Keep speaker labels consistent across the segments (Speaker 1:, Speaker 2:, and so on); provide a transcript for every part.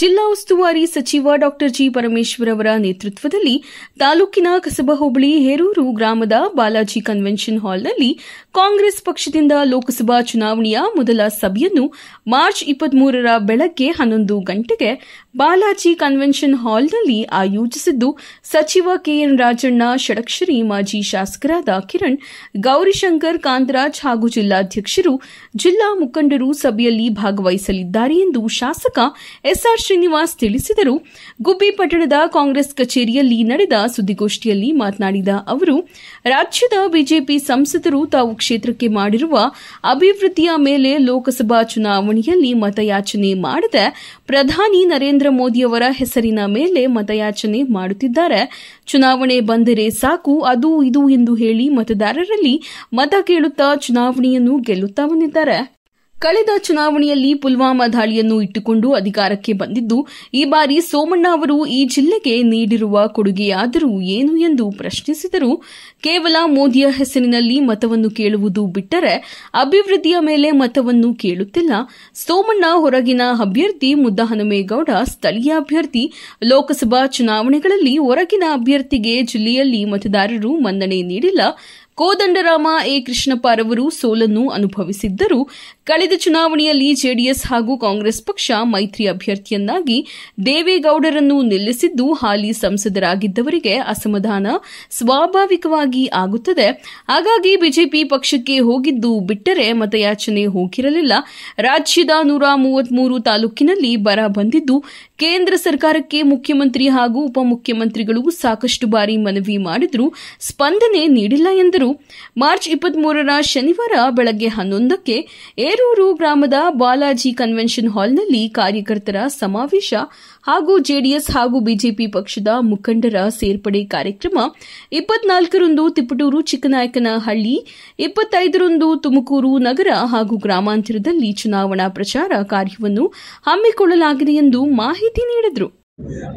Speaker 1: ಜಿಲ್ಲಾ ಉಸ್ತುವಾರಿ ಸಚಿವ ಡಾ ಜಿ ಪರಮೇಶ್ವರ್ ಅವರ ನೇತೃತ್ವದಲ್ಲಿ ತಾಲೂಕಿನ ಕಸಬಾ ಹೋಬಳಿ ಹೇರೂರು ಗ್ರಾಮದ ಬಾಲಾಜಿ ಕನ್ವೆನ್ಷನ್ ಹಾಲ್ನಲ್ಲಿ ಕಾಂಗ್ರೆಸ್ ಪಕ್ಷದಿಂದ ಲೋಕಸಭಾ ಚುನಾವಣೆಯ ಮೊದಲ ಸಭೆಯನ್ನು ಮಾರ್ಚ್ ಇಪ್ಪತ್ಮೂರರ ಬೆಳಗ್ಗೆ ಹನ್ನೊಂದು ಗಂಟೆಗೆ ಬಾಲಾಜಿ ಕನ್ವೆನ್ಷನ್ ಹಾಲ್ನಲ್ಲಿ ಆಯೋಜಿಸಿದ್ದು ಸಚಿವ ಕೆಎನ್ ರಾಜಣ್ಣ ಷಡಕ್ಷರಿ ಮಾಜಿ ಶಾಸಕರಾದ ಕಿರಣ್ ಗೌರಿಶಂಕರ್ ಕಾಂತರಾಜ್ ಹಾಗೂ ಜಿಲ್ಲಾಧ್ಯಕ್ಷರು ಜಿಲ್ಲಾ ಮುಖಂಡರು ಸಭೆಯಲ್ಲಿ ಭಾಗವಹಿಸಲಿದ್ದಾರೆ ಎಂದು ಶಾಸಕ ಎಸ್ಆರ್ ಶ್ರೀನಿವಾಸ್ ತಿಳಿಸಿದರು ಗುಬ್ಬಿ ಪಟ್ಟಣದ ಕಾಂಗ್ರೆಸ್ ಕಚೇರಿಯಲ್ಲಿ ನಡೆದ ಸುದ್ದಿಗೋಷ್ಠಿಯಲ್ಲಿ ಮಾತನಾಡಿದ ಅವರು ರಾಜ್ಯದ ಬಿಜೆಪಿ ಸಂಸದರು ತಾವು ಕ್ಷೇತ್ರಕ್ಕೆ ಮಾಡಿರುವ ಅಭಿವೃದ್ಧಿಯ ಮೇಲೆ ಲೋಕಸಭಾ ಚುನಾವಣೆಯಲ್ಲಿ ಮತಯಾಚನೆ ಮಾಡದೆ ಪ್ರಧಾನಿ ನರೇಂದ್ರ ಮೋದಿಯವರ ಹೆಸರಿನ ಮೇಲೆ ಮತಯಾಚನೆ ಮಾಡುತ್ತಿದ್ದಾರೆ ಚುನಾವಣೆ ಬಂದರೆ ಸಾಕು ಅದು ಇದು ಎಂದು ಹೇಳಿ ಮತದಾರರಲ್ಲಿ ಮತ ಕೇಳುತ್ತಾ ಚುನಾವಣೆಯನ್ನು ಗೆಲ್ಲುತ್ತಾ ಬಂದಿದ್ದಾರೆ ಕಳೆದ ಚುನಾವಣೆಯಲ್ಲಿ ಪುಲ್ವಾಮಾ ದಾಳಿಯನ್ನು ಇಟ್ಟುಕೊಂಡು ಅಧಿಕಾರಕ್ಕೆ ಬಂದಿದ್ದು ಈ ಬಾರಿ ಸೋಮಣ್ಣ ಅವರು ಈ ಜಿಲ್ಲೆಗೆ ನೀಡಿರುವ ಕೊಡುಗೆಯಾದರೂ ಏನು ಎಂದು ಪ್ರಶ್ನಿಸಿದರು ಕೇವಲ ಮೋದಿಯ ಹೆಸರಿನಲ್ಲಿ ಮತವನ್ನು ಕೇಳುವುದು ಬಿಟ್ಟರೆ ಅಭಿವೃದ್ಧಿಯ ಮೇಲೆ ಮತವನ್ನು ಕೇಳುತ್ತಿಲ್ಲ ಸೋಮಣ್ಣ ಹೊರಗಿನ ಅಭ್ಯರ್ಥಿ ಮುದ್ದಹನುಮೇಗೌಡ ಸ್ಥಳೀಯ ಅಭ್ಯರ್ಥಿ ಲೋಕಸಭಾ ಚುನಾವಣೆಗಳಲ್ಲಿ ಹೊರಗಿನ ಅಭ್ಯರ್ಥಿಗೆ ಜಿಲ್ಲೆಯಲ್ಲಿ ಮತದಾರರು ಮನ್ನಣೆ ನೀಡಿಲ್ಲ ಕೋದಂಡರಾಮ ಎ ಕೃಷ್ಣಪ್ಪ ರವರು ಸೋಲನ್ನು ಅನುಭವಿಸಿದ್ದರೂ ಕಳೆದ ಚುನಾವಣೆಯಲ್ಲಿ ಜೆಡಿಎಸ್ ಹಾಗೂ ಕಾಂಗ್ರೆಸ್ ಪಕ್ಷ ಮೈತ್ರಿ ಅಭ್ಯರ್ಥಿಯನ್ನಾಗಿ ದೇವೇಗೌಡರನ್ನು ನಿಲ್ಲಿಸಿದ್ದು ಹಾಲಿ ಸಂಸದರಾಗಿದ್ದವರಿಗೆ ಅಸಮಾಧಾನ ಸ್ವಾಭಾವಿಕವಾಗಿ ಆಗುತ್ತದೆ ಹಾಗಾಗಿ ಬಿಜೆಪಿ ಪಕ್ಷಕ್ಕೆ ಹೋಗಿದ್ದು ಬಿಟ್ಟರೆ ಮತಯಾಚನೆ ಹೋಗಿರಲಿಲ್ಲ ರಾಜ್ಯದ ನೂರ ಮೂವತ್ಮೂರು ತಾಲೂಕಿನಲ್ಲಿ ಬರ ಬಂದಿದ್ದು ಕೇಂದ್ರ ಸರ್ಕಾರಕ್ಕೆ ಮುಖ್ಯಮಂತ್ರಿ ಹಾಗೂ ಉಪಮುಖ್ಯಮಂತ್ರಿಗಳು ಸಾಕಷ್ಟು ಬಾರಿ ಮನವಿ ಮಾಡಿದರೂ ಸ್ಪಂದನೆ ನೀಡಿಲ್ಲ ಎಂದರು ಪೊಲೀಸರು ಮಾರ್ಚ್ ಇಪ್ಪತ್ಮೂರರ ಶನಿವಾರ ಬೆಳಗ್ಗೆ ಹನ್ನೊಂದಕ್ಕೆ ಏರೂರು ಗ್ರಾಮದ ಬಾಲಾಜಿ ಕನ್ವೆನ್ಷನ್ ಹಾಲ್ನಲ್ಲಿ ಕಾರ್ಯಕರ್ತರ ಸಮಾವೇಶ ಹಾಗೂ ಜೆಡಿಎಸ್ ಹಾಗೂ ಬಿಜೆಪಿ ಪಕ್ಷದ ಮುಖಂಡರ ಸೇರ್ಪಡೆ ಕಾರ್ಯಕ್ರಮ ಇಪ್ಪತ್ನಾಲ್ಕರಂದು ತಿಪಟೂರು ಚಿಕ್ಕನಾಯಕನಹಳ್ಳಿ ಇಪ್ಪತ್ತೈದರಂದು ತುಮಕೂರು ನಗರ ಹಾಗೂ ಗ್ರಾಮಾಂತರದಲ್ಲಿ ಚುನಾವಣಾ ಪ್ರಚಾರ ಕಾರ್ಯವನ್ನು ಹಮ್ಮಿಕೊಳ್ಳಲಾಗಿದೆ ಎಂದು ಮಾಹಿತಿ ನೀಡಿದರು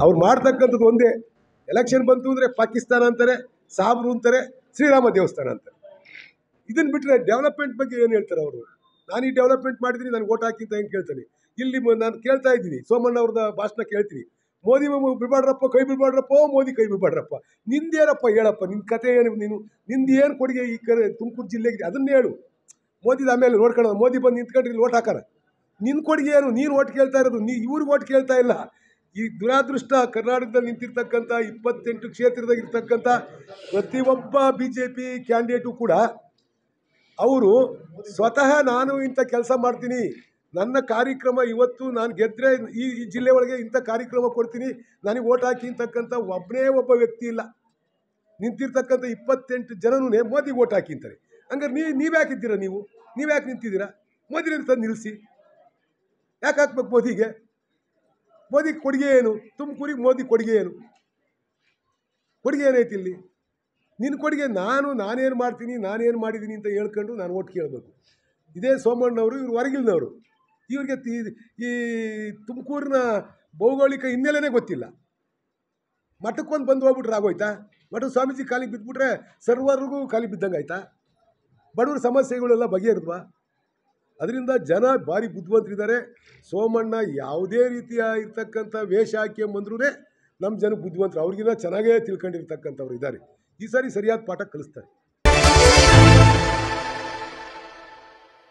Speaker 2: ಅವ್ರು ಮಾಡ್ತಕ್ಕಂಥದ್ದು ಒಂದೇ ಎಲೆಕ್ಷನ್ ಬಂತು ಅಂದರೆ ಪಾಕಿಸ್ತಾನ ಅಂತಾರೆ ಸಾಬ್ರು ಅಂತಾರೆ ಶ್ರೀರಾಮ ದೇವಸ್ಥಾನ ಅಂತ ಇದನ್ನು ಬಿಟ್ಟರೆ ಡೆವಲಪ್ಮೆಂಟ್ ಬಗ್ಗೆ ಏನು ಹೇಳ್ತಾರೆ ಅವರು ನಾನು ಈ ಡೆವಲಪ್ಮೆಂಟ್ ಮಾಡಿದ್ರಿ ನಾನು ಓಟ್ ಹಾಕಿ ಅಂತ ಹೆಂಗೆ ಕೇಳ್ತಾನೆ ಇಲ್ಲಿ ನಾನು ಕೇಳ್ತಾ ಇದ್ದೀನಿ ಸೋಮಣ್ಣ ಅವ್ರದ ಭಾಷಣ ಕೇಳ್ತೀನಿ ಮೋದಿ ಬಿಬಾಡ್ರಪ್ಪ ಕೈ ಬಿಬಾಡ್ರಪ್ಪ ಮೋದಿ ಕೈ ಬಿಡ್ಬಾಡ್ರಪ್ಪ ನಿಂದೇನಪ್ಪ ಹೇಳಪ್ಪ ನಿನ್ನ ಕತೆ ಏನು ನೀನು ನಿಂದು ಏನು ಕೊಡುಗೆ ಈ ಕಡೆ ತುಮಕೂರು ಜಿಲ್ಲೆಗೆ ಅದನ್ನ ಹೇಳು ಮೋದಿದ ಆಮೇಲೆ ನೋಡ್ಕೊಳ್ಳೋದು ಮೋದಿ ಬಂದು ನಿಂತ್ಕೊಂಡು ಇಲ್ಲಿ ಓಟ್ ಹಾಕಾರ ನಿನ್ನ ಕೊಡುಗೆ ಏನು ನೀನು ಓಟ್ ಕೇಳ್ತಾ ಇರೋದು ನೀ ಇವ್ರಿಗೆ ಓಟ್ ಕೇಳ್ತಾ ಇಲ್ಲ ಈ ದುರಾದೃಷ್ಟ ಕರ್ನಾಟಕದಲ್ಲಿ ನಿಂತಿರ್ತಕ್ಕಂಥ ಇಪ್ಪತ್ತೆಂಟು ಕ್ಷೇತ್ರದಾಗ ಇರ್ತಕ್ಕಂಥ ಪ್ರತಿಯೊಬ್ಬ ಬಿ ಜೆ ಪಿ ಕ್ಯಾಂಡಿಡೇಟು ಕೂಡ ಅವರು ಸ್ವತಃ ನಾನು ಇಂಥ ಕೆಲಸ ಮಾಡ್ತೀನಿ ನನ್ನ ಕಾರ್ಯಕ್ರಮ ಇವತ್ತು ನಾನು ಗೆದ್ದರೆ ಈ ಜಿಲ್ಲೆ ಒಳಗೆ ಇಂಥ ಕಾರ್ಯಕ್ರಮ ಕೊಡ್ತೀನಿ ನನಗೆ ಓಟ್ ಹಾಕಿ ಅಂತಕ್ಕಂಥ ಒಬ್ಬನೇ ಒಬ್ಬ ವ್ಯಕ್ತಿ ಇಲ್ಲ ನಿಂತಿರ್ತಕ್ಕಂಥ ಇಪ್ಪತ್ತೆಂಟು ಜನನು ಮೋದಿಗೆ ಓಟ್ ಹಾಕಿಂತಾರೆ ಹಂಗಾರೆ ನೀವು ನೀವು ಯಾಕಿದ್ದೀರಾ ನೀವು ನೀವು ಯಾಕೆ ನಿಂತಿದ್ದೀರಾ ಮೋದಿನ ತಂದು ನಿಲ್ಲಿಸಿ ಯಾಕೆ ಹಾಕ್ಬೇಕು ಮೋದಿಗೆ ಮೋದಿ ಕೊಡುಗೆ ಏನು ತುಮಕೂರಿಗೆ ಮೋದಿ ಕೊಡುಗೆ ಏನು ಕೊಡುಗೆ ಏನೈತಿ ಇಲ್ಲಿ ನಿನ್ನ ಕೊಡುಗೆ ನಾನು ನಾನೇನು ಮಾಡ್ತೀನಿ ನಾನೇನು ಮಾಡಿದ್ದೀನಿ ಅಂತ ಹೇಳ್ಕೊಂಡು ನಾನು ಓಟ್ ಕೇಳಬೇಕು ಇದೇ ಸೋಮಣ್ಣವರು ಇವ್ರು ಹೊರಗಿಲ್ನವರು ಇವ್ರಿಗೆ ಈ ತುಮಕೂರಿನ ಭೌಗೋಳಿಕ ಹಿನ್ನೆಲೆನೆ ಗೊತ್ತಿಲ್ಲ ಮಠಕ್ಕೊಂದು ಬಂದು ಹೋಗ್ಬಿಟ್ರೆ ಆಗೋಯ್ತಾ ಮಠ ಸ್ವಾಮೀಜಿ ಕಾಲಿಗೆ ಬಿದ್ದುಬಿಟ್ರೆ ಸರ್ವರ್ಗೂ ಕಾಲಿಗೆ ಬಿದ್ದಂಗೆ ಆಯ್ತಾ ಬಡವ್ರ ಸಮಸ್ಯೆಗಳೆಲ್ಲ ಬಗೆಹರಿದ್ವಾ ಅದರಿಂದ ಜನ ಭಾರಿ ಬುದ್ಧಿವಂತರಿದ್ದಾರೆ ಸೋಮಣ್ಣ ಯಾವುದೇ ರೀತಿಯ ಇರ್ತಕ್ಕಂಥ ವೇಷ ಹಾಕ್ಯಂಬಂದ್ರೂ ನಮ್ಮ ಜನ ಬುದ್ಧಿವಂತರು ಅವ್ರಿಗಿನ್ನ ಚೆನ್ನಾಗೇ ತಿಳ್ಕೊಂಡಿರ್ತಕ್ಕಂಥವ್ರು ಇದ್ದಾರೆ ಈ ಸಾರಿ ಸರಿಯಾದ ಪಾಠ ಕಲಿಸ್ತಾರೆ